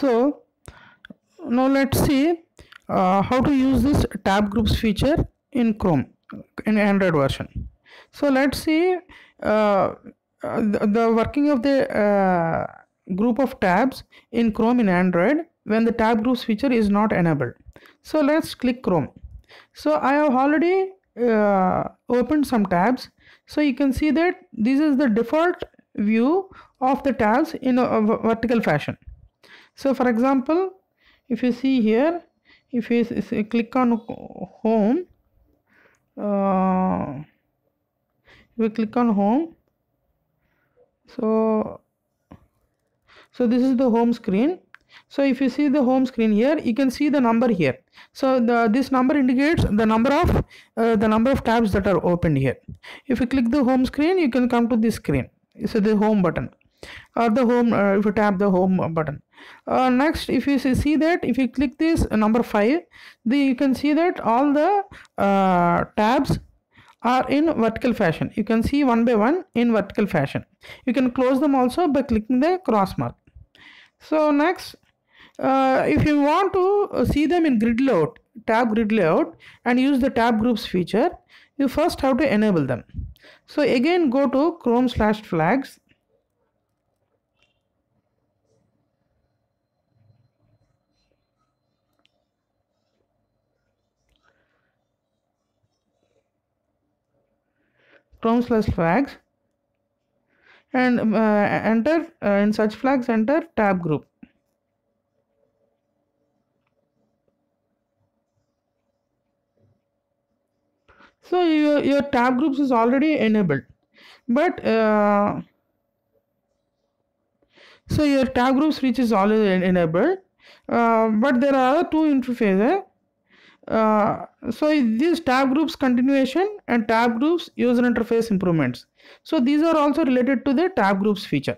so now let's see uh, how to use this tab groups feature in chrome in android version so let's see uh, the, the, working of the uh, group of tabs in chrome in android when the tab groups feature is not enabled so let's click chrome so i have already uh, opened some tabs so you can see that this is the default view of the tabs in a vertical fashion so for example if you see here if you click on home uh, we click on home so so this is the home screen so if you see the home screen here you can see the number here so the this number indicates the number of uh, the number of tabs that are opened here if you click the home screen you can come to this screen so the home button or the home uh, if you tap the home button uh, next if you see that if you click this uh, number 5 the you can see that all the uh, tabs are in vertical fashion you can see one by one in vertical fashion you can close them also by clicking the cross mark so next uh, if you want to uh, see them in grid layout tab grid layout and use the tab groups feature you first have to enable them so again go to chrome slash flags Chrome flags and uh, enter uh, in such flags enter tab group. So your, your tab groups is already enabled but uh, so your tab groups which is already enabled uh, but there are two interfaces uh, so these tab groups continuation and tab groups user interface improvements so these are also related to the tab groups feature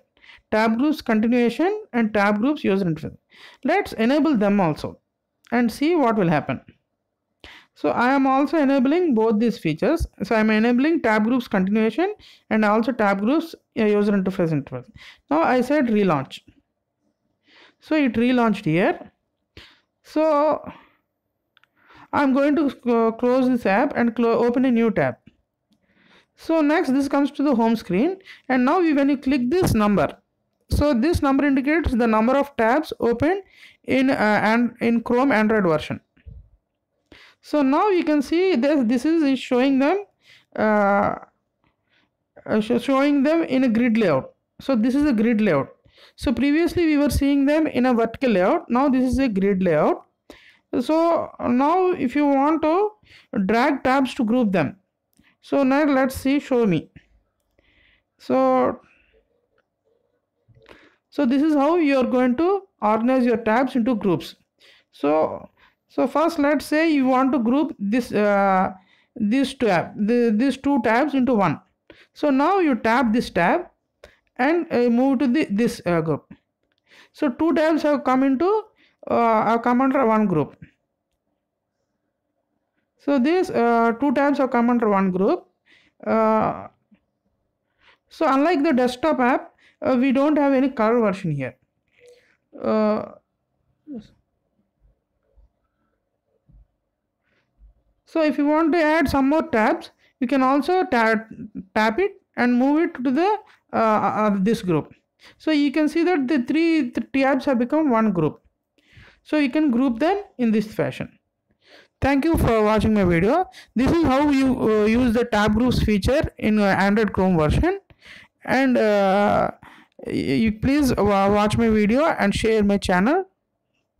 tab groups continuation and tab groups user interface let's enable them also and see what will happen so I am also enabling both these features. So I am enabling tab groups continuation and also tab groups uh, user interface interface. Now I said relaunch. So it relaunched here. So I'm going to uh, close this app and open a new tab. So next this comes to the home screen and now you, when you click this number. So this number indicates the number of tabs open in uh, and in Chrome Android version. So now you can see this this is showing them uh, uh showing them in a grid layout. So this is a grid layout. So previously we were seeing them in a vertical layout. Now this is a grid layout so now if you want to drag tabs to group them so now let's see show me so so this is how you are going to organize your tabs into groups so so first let's say you want to group this uh, these tab the, these two tabs into one so now you tap this tab and uh, move to the this uh, group so two tabs have come into uh, come under one group. So these uh, two tabs are come under one group. Uh, so unlike the desktop app, uh, we don't have any color version here. Uh, so if you want to add some more tabs, you can also tap, tap it and move it to the uh, uh, this group. So you can see that the three tabs have become one group. So you can group them in this fashion. Thank you for watching my video. This is how you uh, use the tab groups feature in uh, Android Chrome version. And uh, you please watch my video and share my channel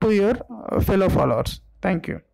to your uh, fellow followers. Thank you.